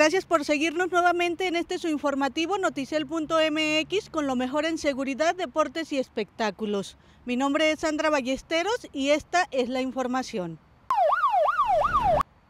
Gracias por seguirnos nuevamente en este su informativo noticel.mx con lo mejor en seguridad, deportes y espectáculos. Mi nombre es Sandra Ballesteros y esta es la información.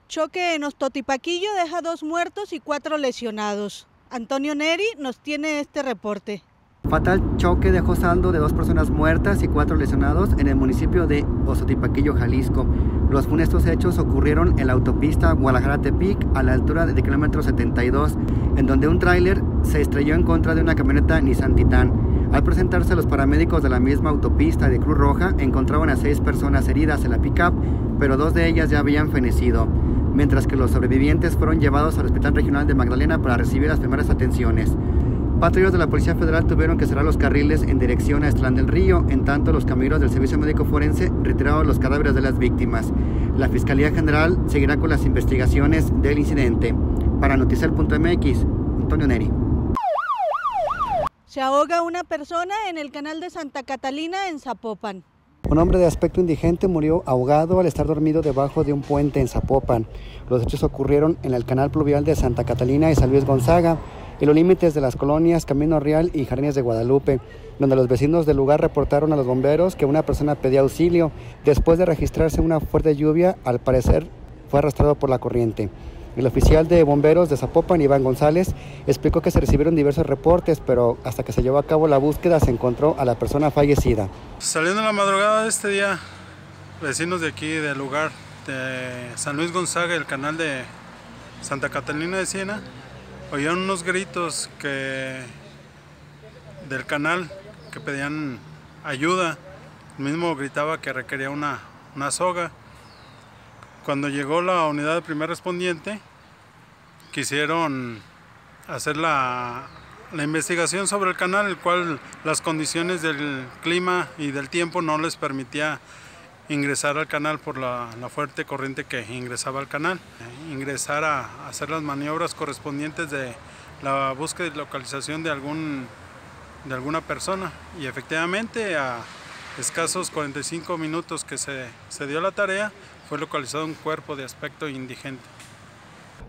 Choque en Ostotipaquillo deja dos muertos y cuatro lesionados. Antonio Neri nos tiene este reporte. Fatal choque dejó saldo de dos personas muertas y cuatro lesionados en el municipio de Osotipaquillo, Jalisco. Los funestos hechos ocurrieron en la autopista Guadalajara-Tepic a la altura de kilómetro 72, en donde un tráiler se estrelló en contra de una camioneta Nissan Titan. Al presentarse los paramédicos de la misma autopista de Cruz Roja, encontraban a seis personas heridas en la pick-up, pero dos de ellas ya habían fenecido, mientras que los sobrevivientes fueron llevados al Hospital Regional de Magdalena para recibir las primeras atenciones. Patrulleros de la Policía Federal tuvieron que cerrar los carriles en dirección a Estlán del Río, en tanto los caminos del Servicio Médico Forense retiraron los cadáveres de las víctimas. La Fiscalía General seguirá con las investigaciones del incidente. Para Noticiar.mx, Antonio Neri. Se ahoga una persona en el canal de Santa Catalina en Zapopan. Un hombre de aspecto indigente murió ahogado al estar dormido debajo de un puente en Zapopan. Los hechos ocurrieron en el canal pluvial de Santa Catalina y San Luis Gonzaga y los límites de las colonias Camino Real y Jardines de Guadalupe, donde los vecinos del lugar reportaron a los bomberos que una persona pedía auxilio después de registrarse una fuerte lluvia, al parecer fue arrastrado por la corriente. El oficial de bomberos de Zapopan, Iván González, explicó que se recibieron diversos reportes, pero hasta que se llevó a cabo la búsqueda se encontró a la persona fallecida. Saliendo en la madrugada de este día, vecinos de aquí, del lugar de San Luis Gonzaga, el canal de Santa Catalina de Siena, oyeron unos gritos que del canal que pedían ayuda. El mismo gritaba que requería una, soga. Cuando llegó la unidad de primer respondiente, quisieron hacer la, la investigación sobre el canal, el cual las condiciones del clima y del tiempo no les permitía ingresar al canal por la, fuerte corriente que ingresaba al canal, ingresar a, hacer las maniobras correspondientes de la búsqueda y localización de, algún, de alguna persona y efectivamente a escasos 45 minutos que se, se dio la tarea fue localizado un cuerpo de aspecto indigente.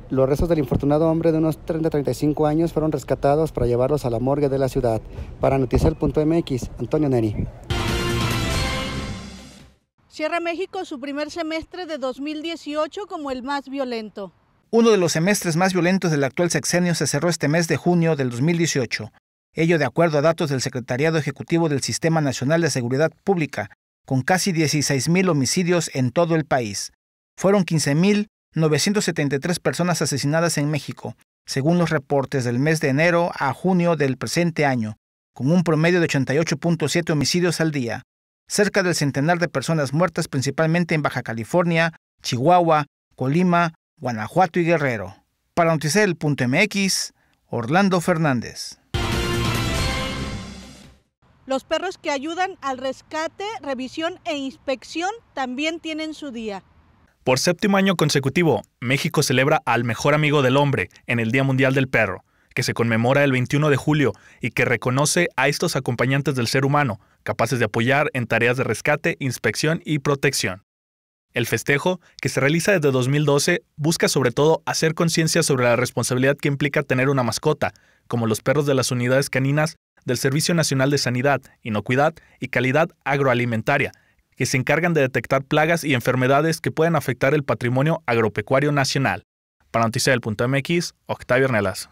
Los restos del infortunado hombre de unos 30-35 años fueron rescatados para llevarlos a la morgue de la ciudad. Para Noticiel.mx, Antonio Neri cierra México su primer semestre de 2018 como el más violento. Uno de los semestres más violentos del actual sexenio se cerró este mes de junio del 2018, ello de acuerdo a datos del Secretariado Ejecutivo del Sistema Nacional de Seguridad Pública, con casi 16.000 homicidios en todo el país. Fueron 15.973 personas asesinadas en México, según los reportes del mes de enero a junio del presente año, con un promedio de 88.7 homicidios al día, cerca del centenar de personas muertas principalmente en Baja California, Chihuahua, Colima, Guanajuato y Guerrero. Para Mx, Orlando Fernández. Los perros que ayudan al rescate, revisión e inspección también tienen su día. Por séptimo año consecutivo, México celebra al mejor amigo del hombre en el Día Mundial del Perro que se conmemora el 21 de julio y que reconoce a estos acompañantes del ser humano, capaces de apoyar en tareas de rescate, inspección y protección. El festejo, que se realiza desde 2012, busca sobre todo hacer conciencia sobre la responsabilidad que implica tener una mascota, como los perros de las unidades caninas del Servicio Nacional de Sanidad, Inocuidad y Calidad Agroalimentaria, que se encargan de detectar plagas y enfermedades que pueden afectar el patrimonio agropecuario nacional. Para noticias del punto MX, Octavio Arnelas.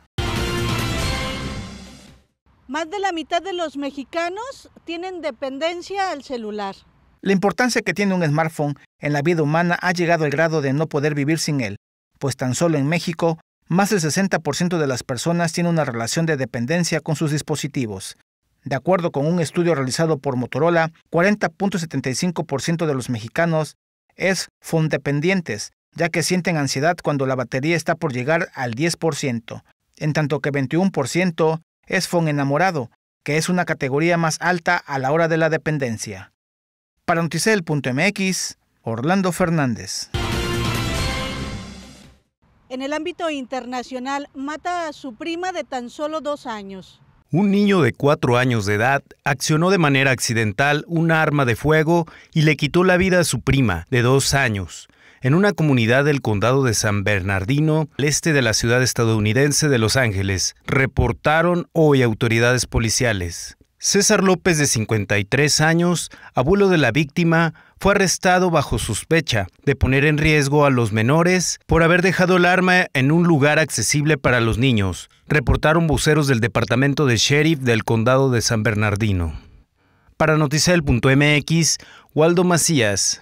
Más de la mitad de los mexicanos tienen dependencia al celular. La importancia que tiene un smartphone en la vida humana ha llegado al grado de no poder vivir sin él, pues tan solo en México, más del 60% de las personas tienen una relación de dependencia con sus dispositivos. De acuerdo con un estudio realizado por Motorola, 40.75% de los mexicanos es fondependientes, ya que sienten ansiedad cuando la batería está por llegar al 10%, en tanto que 21% es Enamorado, que es una categoría más alta a la hora de la dependencia. Para MX, Orlando Fernández. En el ámbito internacional, mata a su prima de tan solo dos años. Un niño de cuatro años de edad accionó de manera accidental un arma de fuego y le quitó la vida a su prima, de dos años en una comunidad del condado de San Bernardino, al este de la ciudad estadounidense de Los Ángeles, reportaron hoy autoridades policiales. César López, de 53 años, abuelo de la víctima, fue arrestado bajo sospecha de poner en riesgo a los menores por haber dejado el arma en un lugar accesible para los niños, reportaron voceros del Departamento de Sheriff del Condado de San Bernardino. Para Noticel.mx, Waldo Macías.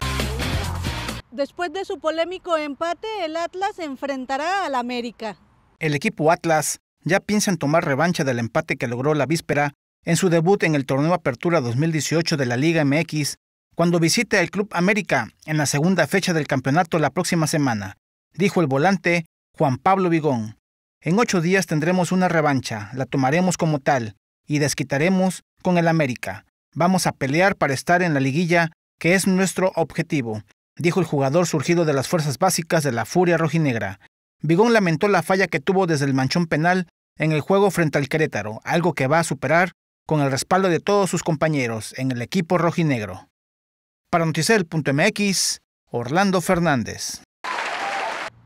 Después de su polémico empate, el Atlas enfrentará al América. El equipo Atlas ya piensa en tomar revancha del empate que logró la víspera en su debut en el torneo Apertura 2018 de la Liga MX, cuando visite al Club América en la segunda fecha del campeonato la próxima semana, dijo el volante Juan Pablo Vigón. En ocho días tendremos una revancha, la tomaremos como tal y desquitaremos con el América. Vamos a pelear para estar en la liguilla, que es nuestro objetivo dijo el jugador surgido de las fuerzas básicas de la Furia Rojinegra. Vigón lamentó la falla que tuvo desde el manchón penal en el juego frente al Querétaro, algo que va a superar con el respaldo de todos sus compañeros en el equipo rojinegro. Para mx, Orlando Fernández.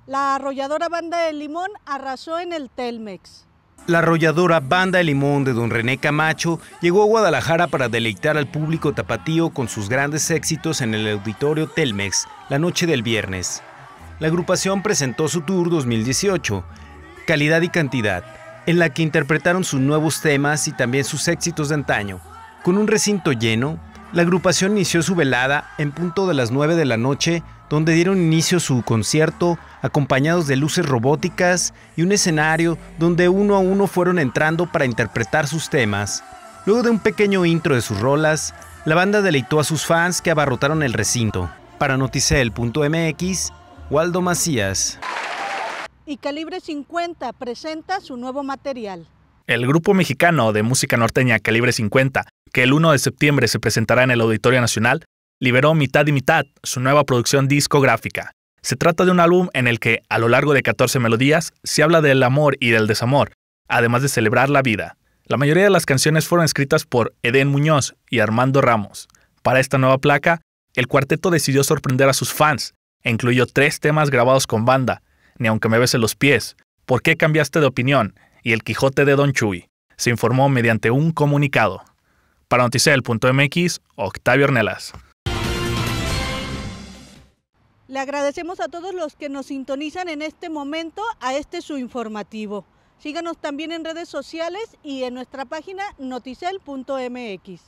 La arrolladora banda de Limón arrasó en el Telmex. La arrolladora Banda de Limón de don René Camacho llegó a Guadalajara para deleitar al público tapatío con sus grandes éxitos en el auditorio Telmex la noche del viernes. La agrupación presentó su tour 2018, Calidad y Cantidad, en la que interpretaron sus nuevos temas y también sus éxitos de antaño. Con un recinto lleno, la agrupación inició su velada en punto de las 9 de la noche donde dieron inicio su concierto acompañados de luces robóticas y un escenario donde uno a uno fueron entrando para interpretar sus temas. Luego de un pequeño intro de sus rolas, la banda deleitó a sus fans que abarrotaron el recinto. Para noticel.mx, Waldo Macías. Y Calibre 50 presenta su nuevo material. El grupo mexicano de música norteña Calibre 50, que el 1 de septiembre se presentará en el Auditorio Nacional, liberó Mitad y Mitad, su nueva producción discográfica. Se trata de un álbum en el que, a lo largo de 14 melodías, se habla del amor y del desamor, además de celebrar la vida. La mayoría de las canciones fueron escritas por Eden Muñoz y Armando Ramos. Para esta nueva placa, el cuarteto decidió sorprender a sus fans e incluyó tres temas grabados con banda, Ni aunque me bese los pies, ¿Por qué cambiaste de opinión? y El Quijote de Don Chuy. Se informó mediante un comunicado. Para noticel.mx, Octavio Ornelas. Le agradecemos a todos los que nos sintonizan en este momento a este su informativo. Síganos también en redes sociales y en nuestra página noticel.mx.